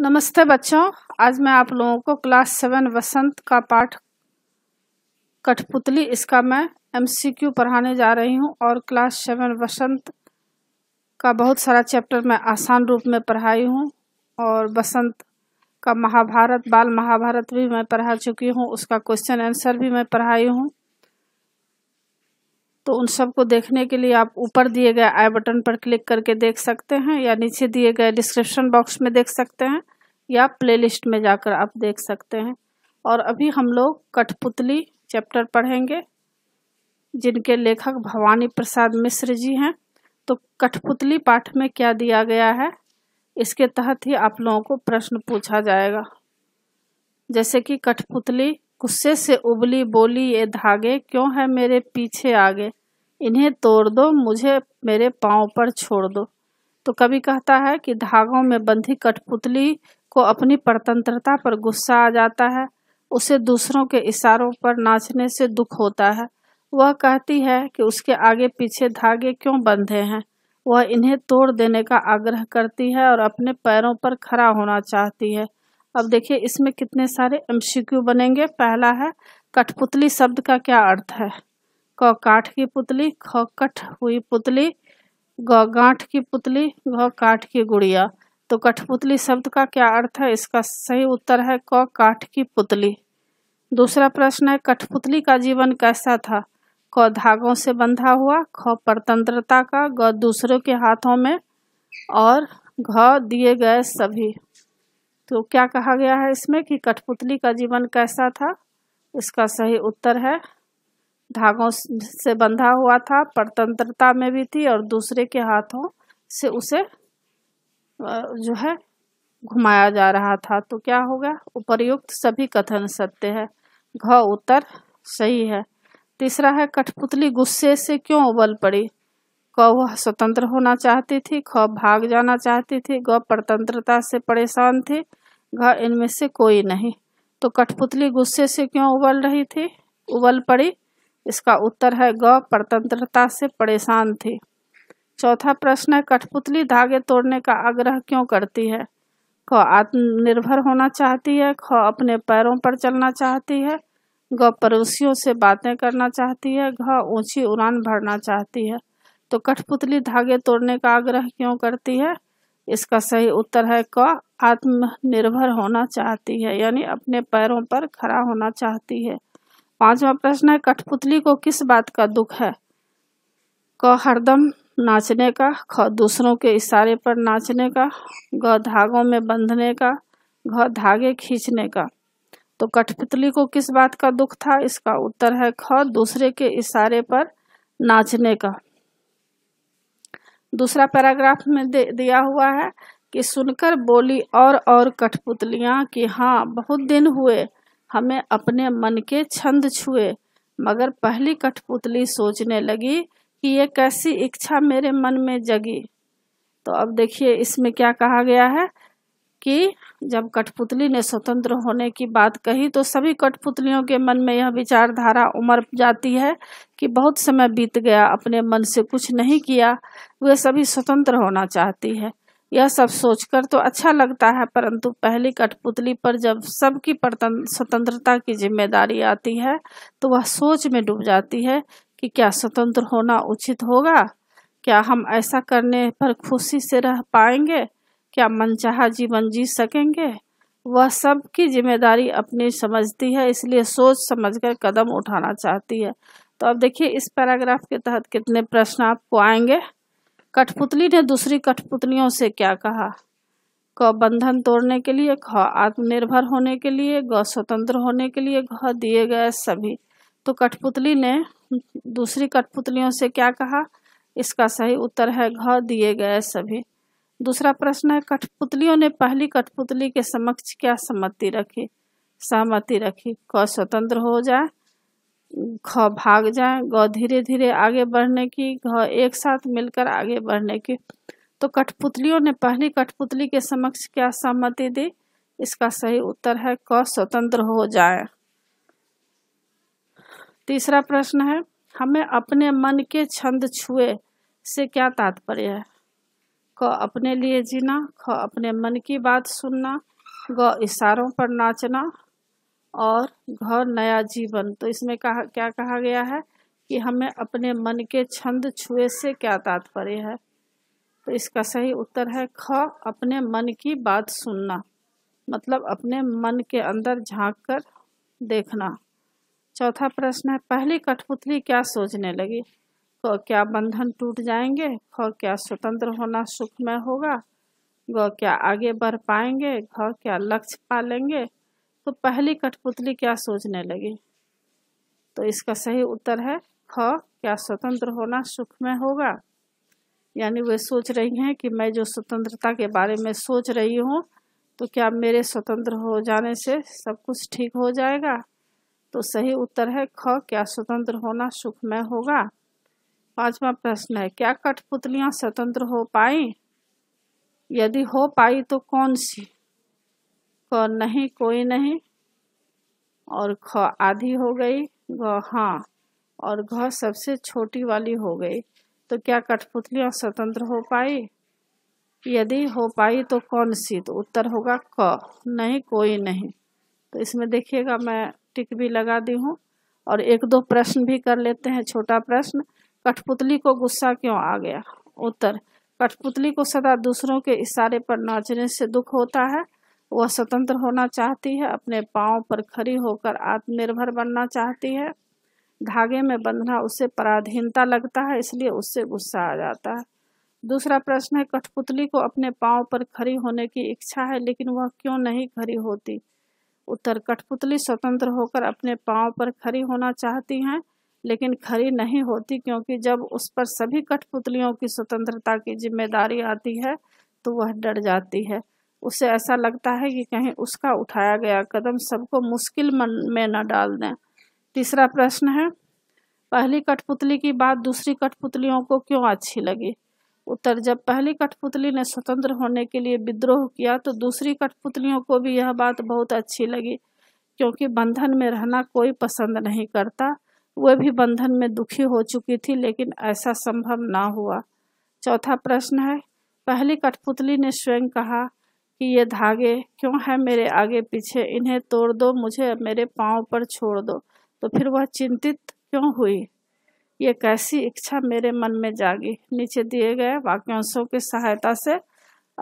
नमस्ते बच्चों आज मैं आप लोगों को क्लास सेवन वसंत का पाठ कठपुतली इसका मैं एमसीक्यू पढ़ाने जा रही हूँ और क्लास सेवन वसंत का बहुत सारा चैप्टर मैं आसान रूप में पढ़ाई हूँ और बसंत का महाभारत बाल महाभारत भी मैं पढ़ा चुकी हूँ उसका क्वेश्चन आंसर भी मैं पढ़ाई हूँ तो उन सबको देखने के लिए आप ऊपर दिए गए आई बटन पर क्लिक करके देख सकते हैं या नीचे दिए गए डिस्क्रिप्शन बॉक्स में देख सकते हैं या प्लेलिस्ट में जाकर आप देख सकते हैं और अभी हम लोग कठपुतली चैप्टर पढ़ेंगे जिनके लेखक भवानी प्रसाद मिश्र जी हैं तो कठपुतली पाठ में क्या दिया गया है इसके तहत ही आप लोगों को प्रश्न पूछा जाएगा जैसे कि कठपुतली गुस्से से उबली बोली ये धागे क्यों है मेरे पीछे आगे इन्हें तोड़ दो मुझे मेरे पाँव पर छोड़ दो तो कभी कहता है कि धागों में बंधी कठपुतली को अपनी परतंत्रता पर गुस्सा आ जाता है उसे दूसरों के इशारों पर नाचने से दुख होता है वह कहती है कि उसके आगे पीछे धागे क्यों बंधे हैं वह इन्हें तोड़ देने का आग्रह करती है और अपने पैरों पर खड़ा होना चाहती है अब देखिए इसमें कितने सारे एमसीक्यू बनेंगे पहला है कठपुतली शब्द का क्या अर्थ है क काठ की पुतली ख कठ हुई पुतली ग गांठ की पुतली घ काठ की गुड़िया तो कठपुतली शब्द का क्या अर्थ है इसका सही उत्तर है क काठ की पुतली दूसरा प्रश्न है कठपुतली का जीवन कैसा था क धागों से बंधा हुआ ख परतंत्रता का ग दूसरों के हाथों में और घ दिए गए सभी तो क्या कहा गया है इसमें कि कठपुतली का जीवन कैसा था इसका सही उत्तर है धागों से बंधा हुआ था परतंत्रता में भी थी और दूसरे के हाथों से उसे जो है घुमाया जा रहा था तो क्या हो गया उपरयुक्त सभी कथन सत्य है घ उत्तर सही है तीसरा है कठपुतली गुस्से से क्यों उबल पड़ी क वह स्वतंत्र होना चाहती थी ख भाग जाना चाहती थी ग परतंत्रता से परेशान थी घ इनमें से कोई नहीं तो कठपुतली गुस्से से क्यों उबल रही थी उबल पड़ी इसका उत्तर है ग परतंत्रता से परेशान थी चौथा प्रश्न है कठपुतली धागे तोड़ने का आग्रह क्यों करती है क आत्मनिर्भर होना चाहती है ख अपने पैरों पर चलना चाहती है ग पड़ोसियों से बातें करना चाहती है घ ऊंची उड़ान भरना चाहती है तो कठपुतली धागे तोड़ने का आग्रह क्यों करती है इसका सही उत्तर है क आत्मनिर्भर होना चाहती है यानी अपने पैरों पर खड़ा होना चाहती है पांचवा प्रश्न है कठपुतली को किस बात का दुख है क हरदम नाचने का ख दूसरों के इशारे पर नाचने का ग धागों में बंधने का घ धागे खींचने का तो कठपुतली को किस बात का दुख था इसका उत्तर है ख दूसरे के इशारे पर नाचने का दूसरा पैराग्राफ में दे दिया हुआ है कि सुनकर बोली और और कठपुतलियाँ कि हाँ बहुत दिन हुए हमें अपने मन के छंद छुए मगर पहली कठपुतली सोचने लगी कि ये कैसी इच्छा मेरे मन में जगी तो अब देखिए इसमें क्या कहा गया है कि जब कठपुतली ने स्वतंत्र होने की बात कही तो सभी कठपुतलियों के मन में यह विचारधारा उमड़ जाती है कि बहुत समय बीत गया अपने मन से कुछ नहीं किया वे सभी स्वतंत्र होना चाहती है यह सब सोचकर तो अच्छा लगता है परंतु पहली कठपुतली पर जब सबकी स्वतंत्रता की जिम्मेदारी आती है तो वह सोच में डूब जाती है कि क्या स्वतंत्र होना उचित होगा क्या हम ऐसा करने पर खुशी से रह पाएंगे क्या मनचाहा जीवन जी सकेंगे वह सब की जिम्मेदारी अपनी समझती है इसलिए सोच समझकर कदम उठाना चाहती है तो अब देखिए इस पैराग्राफ के तहत कितने प्रश्न आपको आएंगे कठपुतली ने दूसरी कठपुतलियों से क्या कहा क बंधन तोड़ने के लिए ख आत्मनिर्भर होने के लिए ग स्वतंत्र होने के लिए घ दिए गए सभी तो कठपुतली ने दूसरी कठपुतलियों से क्या कहा इसका सही उत्तर है घ दिए गए सभी दूसरा प्रश्न है कठपुतलियों ने पहली कठपुतली के समक्ष क्या सम्मति रखी सहमति रखी क स्वतंत्र हो जाए ख भाग जाए ग धीरे धीरे आगे बढ़ने की घ एक साथ मिलकर आगे बढ़ने की तो कठपुतलियों ने पहली कठपुतली के समक्ष क्या सहमति दी इसका सही उत्तर है क स्वतंत्र हो जाए तीसरा प्रश्न है हमें अपने मन के छंद छुए से क्या तात्पर्य है क अपने लिए जीना ख अपने मन की बात सुनना ग इशारों पर नाचना और घ नया जीवन तो इसमें कहा क्या कहा गया है कि हमें अपने मन के छंद छुए से क्या तात्पर्य है तो इसका सही उत्तर है ख अपने मन की बात सुनना मतलब अपने मन के अंदर झांक कर देखना चौथा प्रश्न है पहली कठपुतली क्या सोचने लगी तो क्या बंधन टूट जाएंगे ख क्या स्वतंत्र होना सुखमय होगा ग क्या आगे बढ़ पाएंगे घ क्या लक्ष्य पा लेंगे तो पहली कठपुतली क्या सोचने लगी तो इसका सही उत्तर है ख क्या स्वतंत्र होना सुखमय होगा यानी वे सोच रही हैं कि मैं जो स्वतंत्रता के बारे में सोच रही हूँ तो क्या मेरे स्वतंत्र हो जाने से सब कुछ ठीक हो जाएगा तो सही उत्तर है ख क्या स्वतंत्र होना सुखमय होगा पांचवा प्रश्न है क्या कठपुतलियां स्वतंत्र हो पाई यदि हो पाई तो कौन सी क नहीं कोई नहीं और ख आधी हो गई ग हाँ और घ सबसे छोटी वाली हो गई तो क्या कठपुतलियां स्वतंत्र हो पाई यदि हो पाई तो कौन सी तो उत्तर होगा क नहीं कोई नहीं तो इसमें देखिएगा मैं टिक भी लगा दी हूँ और एक दो प्रश्न भी कर लेते हैं छोटा प्रश्न कठपुतली को गुस्सा क्यों आ गया उत्तर कठपुतली को सदा दूसरों के इशारे पर नाचने से दुख होता है वह स्वतंत्र होना चाहती है अपने पाँव पर खड़ी होकर आत्मनिर्भर बनना चाहती है धागे में बंधना उसे पराधीनता लगता है इसलिए उससे गुस्सा आ जाता है दूसरा प्रश्न है कठपुतली को अपने पाँव पर खड़ी होने की इच्छा है लेकिन वह क्यों नहीं खड़ी होती उत्तर कठपुतली स्वतंत्र होकर अपने पाँव पर खड़ी होना चाहती हैं लेकिन खरी नहीं होती क्योंकि जब उस पर सभी कठपुतलियों की स्वतंत्रता की जिम्मेदारी आती है तो वह डर जाती है उसे ऐसा लगता है कि कहीं उसका उठाया गया कदम सबको मुश्किल मन में न डाल दें तीसरा प्रश्न है पहली कठपुतली की बात दूसरी कठपुतलियों को क्यों अच्छी लगी उत्तर जब पहली कठपुतली ने स्वतंत्र होने के लिए विद्रोह किया तो दूसरी कठपुतलियों को भी यह बात बहुत अच्छी लगी क्योंकि बंधन में रहना कोई पसंद नहीं करता वह भी बंधन में दुखी हो चुकी थी लेकिन ऐसा संभव ना हुआ चौथा प्रश्न है पहली कठपुतली ने स्वयं कहा कि ये धागे क्यों है मेरे आगे पीछे इन्हें तोड़ दो मुझे मेरे पाँव पर छोड़ दो तो फिर वह चिंतित क्यों हुई ये कैसी इच्छा मेरे मन में जागी नीचे दिए गए वाक्यांशों की सहायता से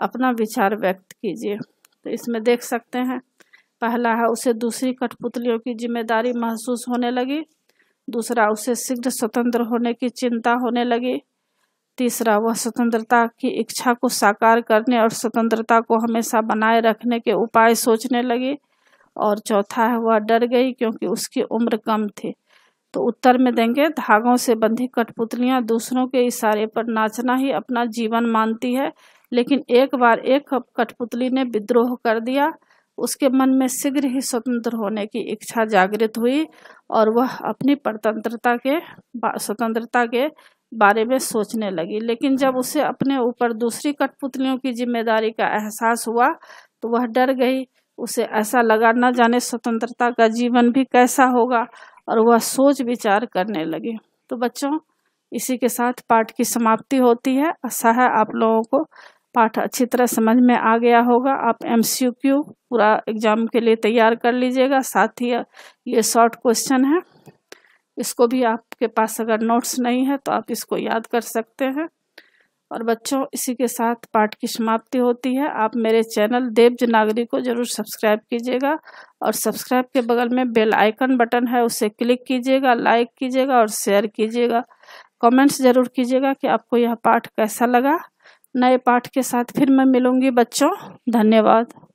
अपना विचार व्यक्त कीजिए तो इसमें देख सकते हैं पहला है उसे दूसरी कठपुतलियों की जिम्मेदारी महसूस होने लगी दूसरा उसे शीघ्र स्वतंत्र होने की चिंता होने लगी तीसरा वह स्वतंत्रता की इच्छा को साकार करने और स्वतंत्रता को हमेशा बनाए रखने के उपाय सोचने लगी और चौथा है वह डर गई क्योंकि उसकी उम्र कम थी तो उत्तर में देंगे धागों से बंधी कठपुतलियाँ दूसरों के इशारे पर नाचना ही अपना जीवन मानती है लेकिन एक बार एक कठपुतली ने विद्रोह कर दिया उसके मन में शीघ्र ही स्वतंत्र होने की इच्छा जागृत हुई और वह अपनी परतंत्रता के स्वतंत्रता के बारे में सोचने लगी लेकिन जब उसे अपने ऊपर दूसरी कठपुतलियों की जिम्मेदारी का एहसास हुआ तो वह डर गई उसे ऐसा लगा न जाने स्वतंत्रता का जीवन भी कैसा होगा और वह सोच विचार करने लगी तो बच्चों इसी के साथ पाठ की समाप्ति होती है आशा है आप लोगों को पाठ अच्छी तरह समझ में आ गया होगा आप एम सी क्यू पूरा एग्ज़ाम के लिए तैयार कर लीजिएगा साथ ही ये शॉर्ट क्वेश्चन है इसको भी आपके पास अगर नोट्स नहीं है तो आप इसको याद कर सकते हैं और बच्चों इसी के साथ पाठ की समाप्ति होती है आप मेरे चैनल देवज नागरी को ज़रूर सब्सक्राइब कीजिएगा और सब्सक्राइब के बगल में बेल आइकन बटन है उसे क्लिक कीजिएगा लाइक कीजिएगा और शेयर कीजिएगा कमेंट्स ज़रूर कीजिएगा कि आपको यह पाठ कैसा लगा नए पाठ के साथ फिर मैं मिलूँगी बच्चों धन्यवाद